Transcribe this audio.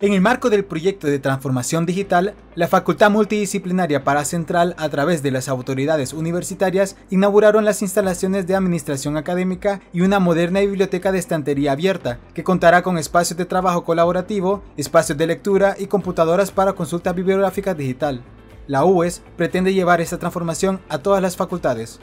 En el marco del proyecto de transformación digital, la Facultad Multidisciplinaria para Central, a través de las autoridades universitarias, inauguraron las instalaciones de administración académica y una moderna biblioteca de estantería abierta, que contará con espacios de trabajo colaborativo, espacios de lectura y computadoras para consulta bibliográfica digital. La UES pretende llevar esta transformación a todas las facultades.